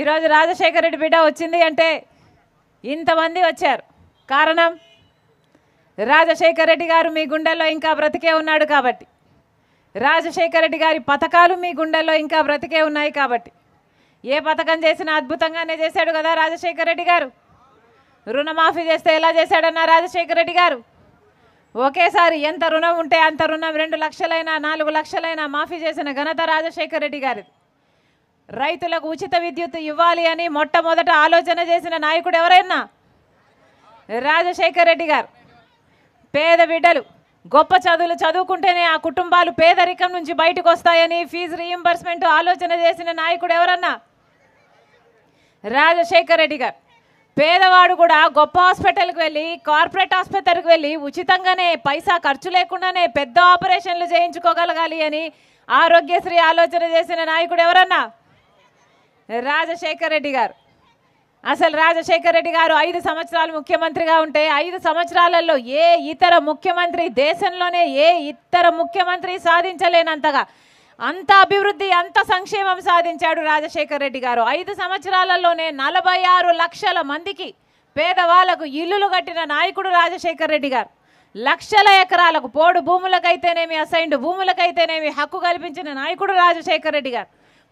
ఈరోజు రాజశేఖర రెడ్డి బిడ్డ వచ్చింది అంటే ఇంతమంది వచ్చారు కారణం రాజశేఖర రెడ్డి గారు మీ గుండెల్లో ఇంకా బ్రతికే ఉన్నాడు కాబట్టి రాజశేఖర రెడ్డి గారి పథకాలు మీ గుండెల్లో ఇంకా బ్రతికే ఉన్నాయి కాబట్టి ఏ పథకం చేసినా అద్భుతంగానే చేశాడు కదా రాజశేఖర రెడ్డి గారు రుణమాఫీ చేస్తే ఎలా చేశాడన్నా రాజశేఖర రెడ్డి గారు ఒకేసారి ఎంత రుణం ఉంటే అంత రుణం రెండు లక్షలైనా నాలుగు లక్షలైనా మాఫీ చేసిన ఘనత రాజశేఖర రెడ్డి గారిది రైతులకు ఉచిత విద్యుత్ ఇవ్వాలి అని మొట్టమొదట ఆలోచన చేసిన నాయకుడు ఎవరైనా రాజశేఖర్ రెడ్డి గారు పేద బిడ్డలు గొప్ప చదువులు చదువుకుంటేనే ఆ కుటుంబాలు పేదరికం నుంచి బయటకు వస్తాయని ఫీజు రీఎంబర్స్మెంట్ ఆలోచన చేసిన నాయకుడు ఎవరన్నా రాజశేఖర్ రెడ్డి గారు పేదవాడు కూడా గొప్ప హాస్పిటల్కి వెళ్ళి కార్పొరేట్ ఆసుపత్రికి వెళ్ళి ఉచితంగానే పైసా ఖర్చు లేకుండానే పెద్ద ఆపరేషన్లు చేయించుకోగలగాలి అని ఆరోగ్యశ్రీ ఆలోచన చేసిన నాయకుడు ఎవరన్నా రాజశేఖర్ రెడ్డి గారు అసలు రాజశేఖర్ రెడ్డి గారు ఐదు సంవత్సరాలు ముఖ్యమంత్రిగా ఉంటే ఐదు సంవత్సరాలలో ఏ ఇతర ముఖ్యమంత్రి దేశంలోనే ఏ ఇతర ముఖ్యమంత్రి సాధించలేనంతగా అంత అభివృద్ధి అంత సంక్షేమం సాధించాడు రాజశేఖర్ రెడ్డి గారు ఐదు సంవత్సరాలలోనే నలభై ఆరు లక్షల మందికి పేదవాళ్లకు ఇల్లులు కట్టిన నాయకుడు రాజశేఖర్ రెడ్డి గారు లక్షల ఎకరాలకు పోడు భూములకైతేనేమి అసైన్డ్ భూములకైతేనేమి హక్కు కల్పించిన నాయకుడు రాజశేఖర్ రెడ్డి గారు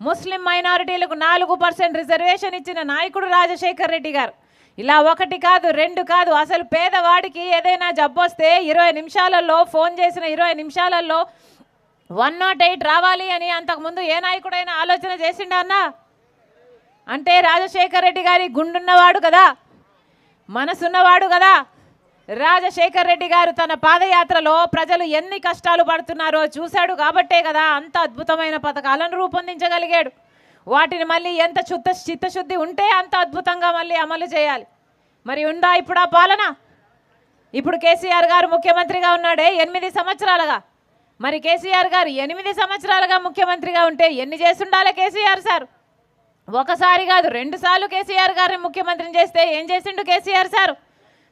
ముస్లిం మైనారిటీలకు నాలుగు పర్సెంట్ రిజర్వేషన్ ఇచ్చిన నాయకుడు రాజశేఖర్ రెడ్డి గారు ఇలా ఒకటి కాదు రెండు కాదు అసలు పేదవాడికి ఏదైనా జబ్బొస్తే ఇరవై నిమిషాలలో ఫోన్ చేసిన ఇరవై నిమిషాలలో వన్ నాట్ ఎయిట్ రావాలి అని అంతకుముందు ఏ నాయకుడైనా ఆలోచన చేసిండా అంటే రాజశేఖర్ రెడ్డి గారి గుండున్నవాడు కదా మనసున్నవాడు కదా రాజశేఖర్ రెడ్డి గారు తన పాదయాత్రలో ప్రజలు ఎన్ని కష్టాలు పడుతున్నారో చూశాడు కాబట్టే కదా అంత అద్భుతమైన పథకాలను రూపొందించగలిగాడు వాటిని మళ్ళీ ఎంత చుత్త చిత్తశుద్ధి ఉంటే అంత అద్భుతంగా మళ్ళీ అమలు చేయాలి మరి ఉందా ఇప్పుడు ఆ పాలన ఇప్పుడు కేసీఆర్ గారు ముఖ్యమంత్రిగా ఉన్నాడే ఎనిమిది సంవత్సరాలుగా మరి కేసీఆర్ గారు ఎనిమిది సంవత్సరాలుగా ముఖ్యమంత్రిగా ఉంటే ఎన్ని చేసిండాలి కేసీఆర్ సార్ ఒకసారి కాదు రెండుసార్లు కేసీఆర్ గారిని ముఖ్యమంత్రిని చేస్తే ఏం చేసిండు కేసీఆర్ సార్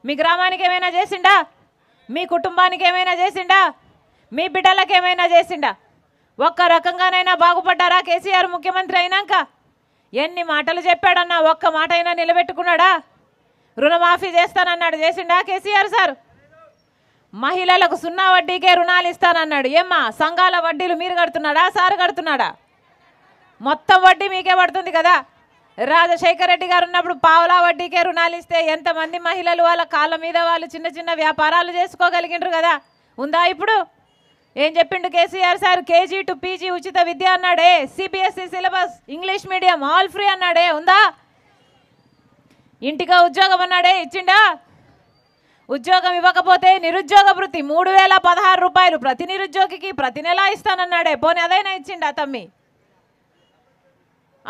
మీ గ్రామానికి ఏమైనా చేసిండా మీ కుటుంబానికి ఏమైనా చేసిండా మీ బిడ్డలకు ఏమైనా చేసిండా ఒక్క రకంగానైనా బాగుపడ్డారా కేసీఆర్ ముఖ్యమంత్రి అయినాక ఎన్ని మాటలు చెప్పాడన్నా ఒక్క మాట అయినా నిలబెట్టుకున్నాడా రుణమాఫీ చేస్తానన్నాడు చేసిండా కేసీఆర్ సార్ మహిళలకు సున్నా వడ్డీకే రుణాలు ఇస్తానన్నాడు ఏమ్మా సంఘాల వడ్డీలు మీరు కడుతున్నాడా సార్ కడుతున్నాడా మొత్తం వడ్డీ మీకే పడుతుంది కదా రాజశేఖర రెడ్డి గారు ఉన్నప్పుడు పావులా వడ్డీకే రుణాలు ఇస్తే ఎంతమంది మహిళలు వాళ్ళ కాళ్ళ మీద వాళ్ళు చిన్న చిన్న వ్యాపారాలు చేసుకోగలిగిండ్రు కదా ఉందా ఇప్పుడు ఏం చెప్పిండు KCR sir KG to PG ఉచిత విద్య అన్నాడే CBSE syllabus English medium all free అన్నాడే ఉందా ఇంటిగా ఉద్యోగం అన్నాడే ఇచ్చిండా ఉద్యోగం ఇవ్వకపోతే నిరుద్యోగ వృత్తి మూడు వేల పదహారు రూపాయలు ప్రతి నిరుద్యోగికి ప్రతి నెలా ఇస్తానన్నాడే పోనీ అదైనా ఇచ్చిండా తమ్మి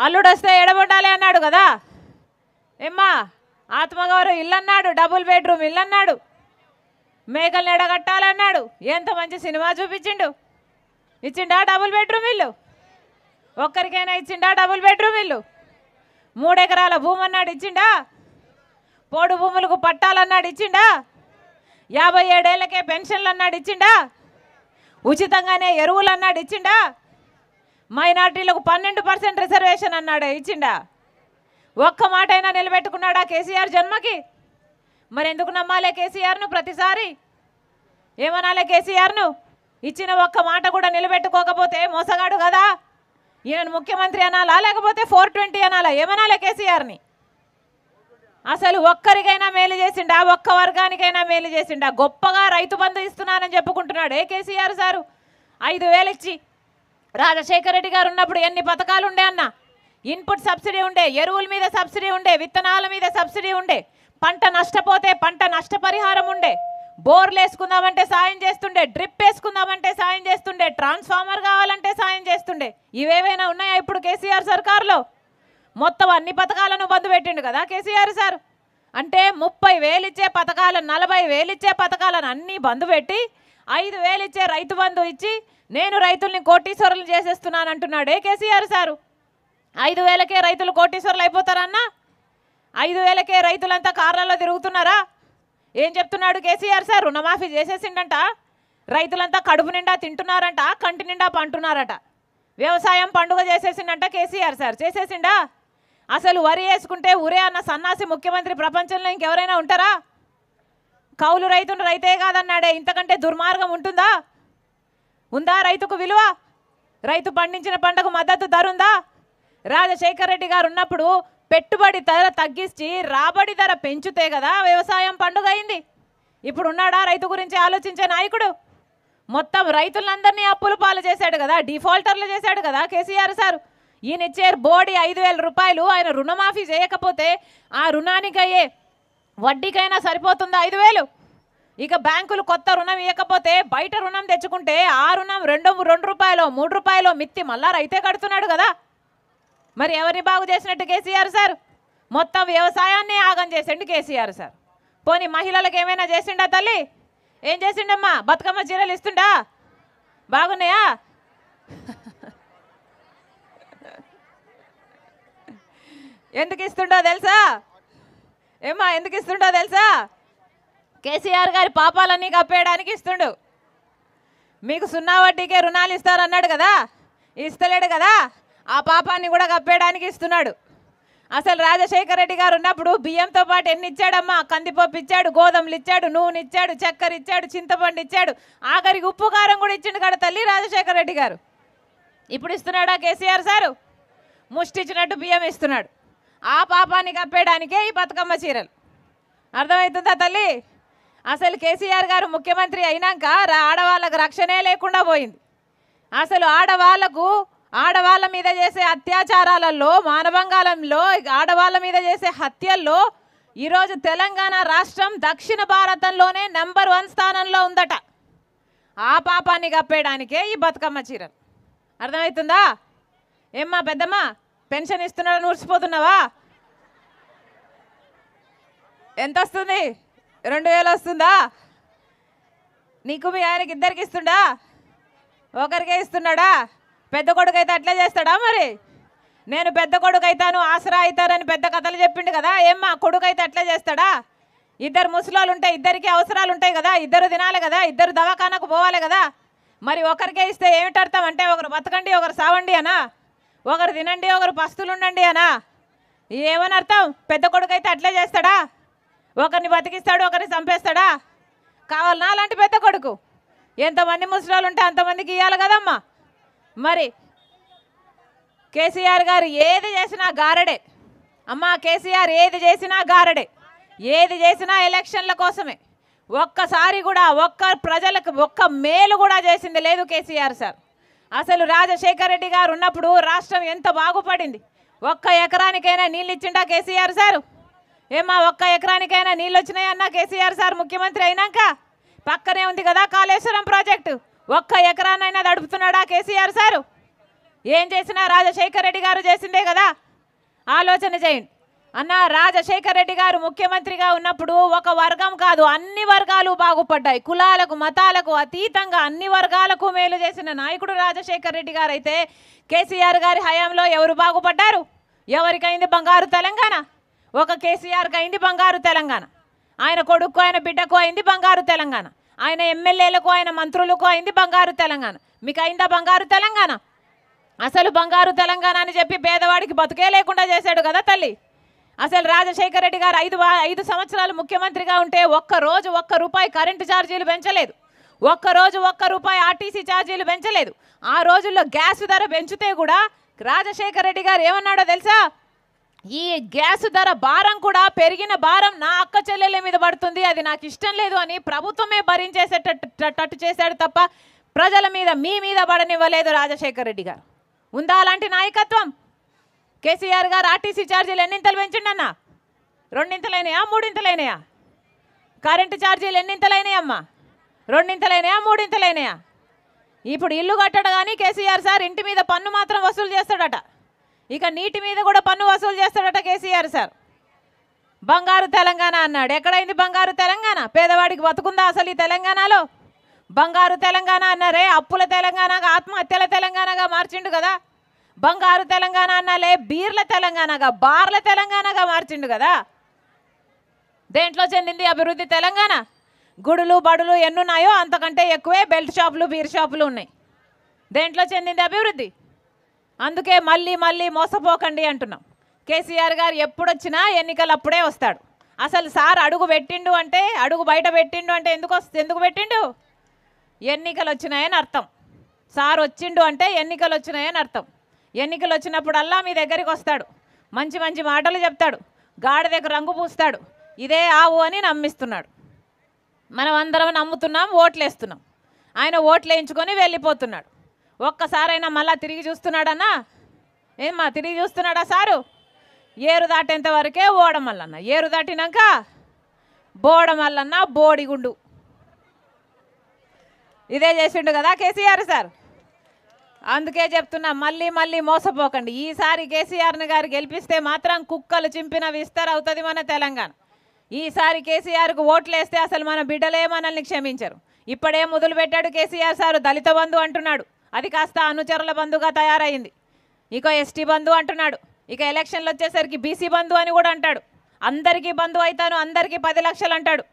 అల్లుడు వస్తే ఎడబొట్టాలి అన్నాడు కదా ఏమ్మా ఆత్మగౌరవం ఇల్లు అన్నాడు డబుల్ బెడ్రూమ్ ఇల్లు అన్నాడు మేకల్ని ఎడగట్టాలన్నాడు ఎంత మంచి సినిమా చూపించిండు ఇచ్చిండా డబుల్ బెడ్రూమ్ ఇల్లు ఒక్కరికైనా ఇచ్చిండా డబుల్ బెడ్రూమ్ ఇల్లు మూడెకరాల భూమి అన్నాడు ఇచ్చిండా పోడు భూములకు పట్టాలన్నాడు ఇచ్చిండా యాభై ఏడేళ్లకే పెన్షన్లు అన్నాడు ఇచ్చిండా ఉచితంగానే ఎరువులు అన్నాడు ఇచ్చిండా మైనార్టీలకు పన్నెండు పర్సెంట్ రిజర్వేషన్ అన్నాడు ఇచ్చిండా ఒక్క మాట అయినా నిలబెట్టుకున్నాడా కేసీఆర్ జన్మకి మరి ఎందుకు నమ్మాలే కేసీఆర్ను ప్రతిసారి ఏమనాలే కేసీఆర్ను ఇచ్చిన ఒక్క మాట కూడా నిలబెట్టుకోకపోతే మోసగాడు కదా ఈయన ముఖ్యమంత్రి అనాలా లేకపోతే ఫోర్ ట్వంటీ అనాలా ఏమనాలే కేసీఆర్ని అసలు ఒక్కరికైనా మేలు చేసిండా ఒక్క వర్గానికైనా మేలు చేసిండా గొప్పగా రైతు బంధు ఇస్తున్నానని చెప్పుకుంటున్నాడు ఏ కేసీఆర్ సారు ఐదు వేలు ఇచ్చి రాజశేఖర రెడ్డి గారు ఉన్నప్పుడు ఎన్ని పథకాలు ఉండే అన్న ఇన్పుట్ సబ్సిడీ ఉండే ఎరువుల మీద సబ్సిడీ ఉండే విత్తనాల మీద సబ్సిడీ ఉండే పంట నష్టపోతే పంట నష్టపరిహారం ఉండే బోర్లు వేసుకుందామంటే సాయం చేస్తుండే డ్రిప్ వేసుకుందామంటే సాయం చేస్తుండే ట్రాన్స్ఫార్మర్ కావాలంటే సాయం చేస్తుండే ఇవేవైనా ఉన్నాయా ఇప్పుడు కేసీఆర్ సర్కార్లో మొత్తం అన్ని పథకాలను బంద్ పెట్టిండు కదా కేసీఆర్ సార్ అంటే ముప్పై వేలిచ్చే పథకాలను నలభై వేలిచ్చే పథకాలను అన్నీ బంద్ పెట్టి ఐదు వేలిచ్చే రైతు బంధు ఇచ్చి నేను రైతుల్ని కోటీశ్వరులు చేసేస్తున్నాను అంటున్నాడే కేసీఆర్ సారు ఐదు వేలకే రైతులు కోటీశ్వరులు అయిపోతారన్నా ఐదు వేలకే రైతులంతా కార్లలో తిరుగుతున్నారా ఏం చెప్తున్నాడు కేసీఆర్ సార్ రుణమాఫీ చేసేసిండంట రైతులంతా కడుపు నిండా తింటున్నారంట కంటి నిండా పంటున్నారట వ్యవసాయం పండుగ చేసేసిండంట కేసీఆర్ సార్ చేసేసిండా అసలు వరి వేసుకుంటే ఉరే అన్న సన్నాసి ముఖ్యమంత్రి ప్రపంచంలో ఇంకెవరైనా ఉంటారా కౌలు రైతును రైతే కాదన్నాడే ఇంతకంటే దుర్మార్గం ఉంటుందా ఉందా రైతుకు విలువ రైతు పండించిన పంటకు మద్దతు ధర ఉందా రాజశేఖర రెడ్డి గారు ఉన్నప్పుడు పెట్టుబడి ధర తగ్గించి రాబడి ధర పెంచుతే కదా వ్యవసాయం పండుగ అయింది ఇప్పుడు ఉన్నాడా రైతు గురించి ఆలోచించే నాయకుడు మొత్తం రైతులందరినీ అప్పులు పాలు చేశాడు కదా డిఫాల్టర్లు చేశాడు కదా కేసీఆర్ సార్ ఈయన ఇచ్చే బోడి ఐదు వేల రూపాయలు ఆయన రుణమాఫీ చేయకపోతే ఆ రుణానికి అయ్యే వడ్డీకైనా సరిపోతుందా ఐదు వేలు ఇక బ్యాంకులు కొత్త రుణం ఇవ్వకపోతే బయట రుణం తెచ్చుకుంటే ఆ రుణం రెండు రెండు రూపాయలు మూడు రూపాయలు మిత్తి మళ్ళా రైతే కడుతున్నాడు కదా మరి ఎవరిని బాగు చేసినట్టు కేసీఆర్ సార్ మొత్తం వ్యవసాయాన్ని ఆగం చేసిండు కేసీఆర్ సార్ పోనీ మహిళలకు ఏమైనా చేసిండా తల్లి ఏం చేసిండమ్మా బతుకమ్మ చీరలు ఇస్తుండా బాగున్నాయా ఎందుకు ఇస్తుండో తెలుసా ఏమ్మా ఎందుకు ఇస్తుండో తెలుసా కేసీఆర్ గారి పాపాలన్నీ కప్పేయడానికి ఇస్తుండు మీకు సున్నా వడ్డీకే రుణాలు ఇస్తారన్నాడు కదా ఇస్తలేడు కదా ఆ పాపాన్ని కూడా కప్పేయడానికి ఇస్తున్నాడు అసలు రాజశేఖర రెడ్డి గారు ఉన్నప్పుడు బియ్యంతో పాటు ఎన్ని ఇచ్చాడమ్మా కందిపప్పు ఇచ్చాడు గోధుమలు ఇచ్చాడు నూనె ఇచ్చాడు చక్కెర ఇచ్చాడు చింతపండు ఇచ్చాడు ఆఖరికి ఉప్పు కారం కూడా ఇచ్చిండు కదా తల్లి రాజశేఖర రెడ్డి గారు ఇప్పుడు ఇస్తున్నాడా కేసీఆర్ సారు ముష్టిచ్చినట్టు బియ్యం ఇస్తున్నాడు ఆ పాపాన్ని కప్పేయడానికే ఈ బతుకమ్మ చీరలు అర్థమవుతుందా తల్లి అసలు కేసీఆర్ గారు ముఖ్యమంత్రి అయినాక ఆడవాళ్ళకు రక్షణే లేకుండా పోయింది అసలు ఆడవాళ్లకు ఆడవాళ్ళ మీద చేసే అత్యాచారాలలో మానభంగాలంలో ఆడవాళ్ళ మీద చేసే హత్యల్లో ఈరోజు తెలంగాణ రాష్ట్రం దక్షిణ భారతంలోనే నెంబర్ వన్ స్థానంలో ఉందట ఆ పాపాన్ని కప్పేయడానికే ఈ బతుకమ్మ చీరలు అర్థమవుతుందా ఏమ్మా పెద్దమ్మ పెన్షన్ ఇస్తున్నాడని ఊర్చిపోతున్నావా ఎంత వస్తుంది రెండు వేలు వస్తుందా నీకు మీ ఆయనకి ఇద్దరికి ఇస్తుండా ఒకరికే ఇస్తున్నాడా పెద్ద కొడుకు అయితే అట్లా చేస్తాడా మరి నేను పెద్ద కొడుకు అవుతాను ఆసరా అవుతారని పెద్ద కథలు చెప్పిండు కదా ఏమ్మా కొడుకు అయితే అట్లా చేస్తాడా ఇద్దరు ముసలాలు ఉంటాయి ఇద్దరికి అవసరాలు ఉంటాయి కదా ఇద్దరు తినాలి కదా ఇద్దరు దవాఖానకు పోవాలి కదా మరి ఒకరికే ఇస్తే ఏమిటర్థం అంటే ఒకరు బతకండి ఒకరు సావండి అనా ఒకరు తినండి ఒకరు పస్తులు ఉండండి అనా ఏమని అర్థం పెద్ద కొడుకు అయితే అట్లే చేస్తాడా ఒకరిని బతికిస్తాడు ఒకరిని చంపేస్తాడా కావాలనా అలాంటి పెద్ద కొడుకు ఎంతమంది ముసలాలు ఉంటే అంతమందికి ఇవ్వాలి కదమ్మా మరి కేసీఆర్ గారు ఏది చేసినా గారడే అమ్మా కేసీఆర్ ఏది చేసినా గారడే ఏది చేసినా ఎలక్షన్ల కోసమే ఒక్కసారి కూడా ఒక్క ప్రజలకు ఒక్క మేలు కూడా చేసింది లేదు కేసీఆర్ సార్ అసలు రాజశేఖర రెడ్డి గారు ఉన్నప్పుడు రాష్ట్రం ఎంత బాగుపడింది ఒక్క ఎకరానికైనా నీళ్ళు ఇచ్చిండా కేసీఆర్ సారు ఏమా ఒక్క ఎకరానికైనా నీళ్ళు వచ్చినాయన్నా కేసీఆర్ సార్ ముఖ్యమంత్రి అయినాక పక్కనే ఉంది కదా కాళేశ్వరం ప్రాజెక్టు ఒక్క ఎకరానైనా నడుపుతున్నాడా కేసీఆర్ సారు ఏం చేసినా రాజశేఖర్ రెడ్డి గారు చేసిందే కదా ఆలోచన చేయండి అన్న రాజశేఖర్ రెడ్డి గారు ముఖ్యమంత్రిగా ఉన్నప్పుడు ఒక వర్గం కాదు అన్ని వర్గాలు బాగుపడ్డాయి కులాలకు మతాలకు అతీతంగా అన్ని వర్గాలకు మేలు చేసిన నాయకుడు రాజశేఖర్ రెడ్డి గారు అయితే కేసీఆర్ గారి హయాంలో ఎవరు బాగుపడ్డారు ఎవరికైంది బంగారు తెలంగాణ ఒక కేసీఆర్కి అయింది బంగారు తెలంగాణ ఆయన కొడుకు ఆయన బిడ్డకు అయింది బంగారు తెలంగాణ ఆయన ఎమ్మెల్యేలకు ఆయన మంత్రులకు అయింది బంగారు తెలంగాణ మీకు అయిందా బంగారు తెలంగాణ అసలు బంగారు తెలంగాణ అని చెప్పి పేదవాడికి బతుకే లేకుండా చేశాడు కదా తల్లి అసలు రాజశేఖర రెడ్డి గారు ఐదు ఐదు సంవత్సరాలు ముఖ్యమంత్రిగా ఉంటే ఒక్క రోజు ఒక్క రూపాయి కరెంటు ఛార్జీలు పెంచలేదు ఒక్క రోజు ఒక్క రూపాయి ఆర్టీసీ ఛార్జీలు పెంచలేదు ఆ రోజుల్లో గ్యాస్ ధర పెంచితే కూడా రాజశేఖర రెడ్డి గారు ఏమన్నాడో తెలుసా ఈ గ్యాస్ ధర భారం కూడా పెరిగిన భారం నా అక్క చెల్లెల మీద పడుతుంది అది నాకు ఇష్టం లేదు అని ప్రభుత్వమే భరించేసేటట్టు చేశాడు తప్ప ప్రజల మీద మీ మీద పడనివ్వలేదు రాజశేఖర రెడ్డి గారు ఉందా అలాంటి నాయకత్వం కేసీఆర్ గారు ఆర్టీసీ ఛార్జీలు ఎన్నింతలు పెంచిండన్న రెండింతలైనయా మూడింతలైనయా కరెంటు ఛార్జీలు ఎన్నింతలైనయమ్మా రెండింతలైనయా మూడింతలైనయా ఇప్పుడు ఇల్లు కట్టడం కానీ కేసీఆర్ సార్ ఇంటి మీద పన్ను మాత్రం వసూలు చేస్తాడట ఇక నీటి మీద కూడా పన్ను వసూలు చేస్తాడట కేసీఆర్ సార్ బంగారు తెలంగాణ అన్నాడు ఎక్కడైంది బంగారు తెలంగాణ పేదవాడికి బతుకుందా అసలు ఈ తెలంగాణలో బంగారు తెలంగాణ అన్నారే అప్పుల తెలంగాణగా ఆత్మహత్యల తెలంగాణగా మార్చిండు కదా బంగారు తెలంగాణ అన్నాలే బీర్ల తెలంగాణగా బార్ల తెలంగాణగా మార్చిండు కదా దేంట్లో చెందింది అభివృద్ధి తెలంగాణ గుడులు బడులు ఎన్నున్నాయో అంతకంటే ఎక్కువే బెల్ట్ షాపులు బీర్ షాపులు ఉన్నాయి దేంట్లో చెందింది అభివృద్ధి అందుకే మళ్ళీ మళ్ళీ మోసపోకండి అంటున్నాం కేసీఆర్ గారు ఎప్పుడొచ్చినా ఎన్నికలు అప్పుడే వస్తాడు అసలు సార్ అడుగు పెట్టిండు అంటే అడుగు బయట పెట్టిండు అంటే ఎందుకు ఎందుకు పెట్టిండు ఎన్నికలు వచ్చినాయని అర్థం సార్ వచ్చిండు అంటే ఎన్నికలు వచ్చినాయని అర్థం ఎన్నికలు వచ్చినప్పుడల్లా మీ దగ్గరికి వస్తాడు మంచి మంచి మాటలు చెప్తాడు గాడి దగ్గర రంగు పూస్తాడు ఇదే ఆవు అని నమ్మిస్తున్నాడు మనం అందరం నమ్ముతున్నాం ఓట్లేస్తున్నాం ఆయన ఓట్లు వేయించుకొని వెళ్ళిపోతున్నాడు ఒక్కసారైనా మళ్ళా తిరిగి చూస్తున్నాడన్నా ఏమ్మా తిరిగి చూస్తున్నాడా సారు ఏరు దాటేంత వరకే ఓడమల్లన్న ఏరు దాటినాక బోడమల్లన్న బోడిగుండు ఇదే చేసిండు కదా కేసీఆర్ సార్ అందుకే చెప్తున్నా మళ్ళీ మళ్ళీ మోసపోకండి ఈసారి కేసీఆర్ని గారు గెలిపిస్తే మాత్రం కుక్కలు చింపిన విస్తర్ అవుతుంది మన తెలంగాణ ఈసారి కేసీఆర్కు ఓట్లేస్తే అసలు మన బిడ్డలే మనల్ని క్షమించరు ఇప్పుడే పెట్టాడు కేసీఆర్ సారు దళిత బంధు అంటున్నాడు అది కాస్త అనుచరుల బంధుగా తయారైంది ఇక ఎస్టీ బంధు అంటున్నాడు ఇక ఎలక్షన్లు వచ్చేసరికి బీసీ బంధు అని కూడా అంటాడు అందరికీ బంధు అవుతాను అందరికీ పది లక్షలు అంటాడు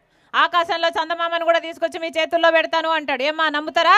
ఆకాశంలో చందమామను కూడా తీసుకొచ్చి మీ చేతుల్లో పెడతాను అంటాడు ఏమ్మా నమ్ముతారా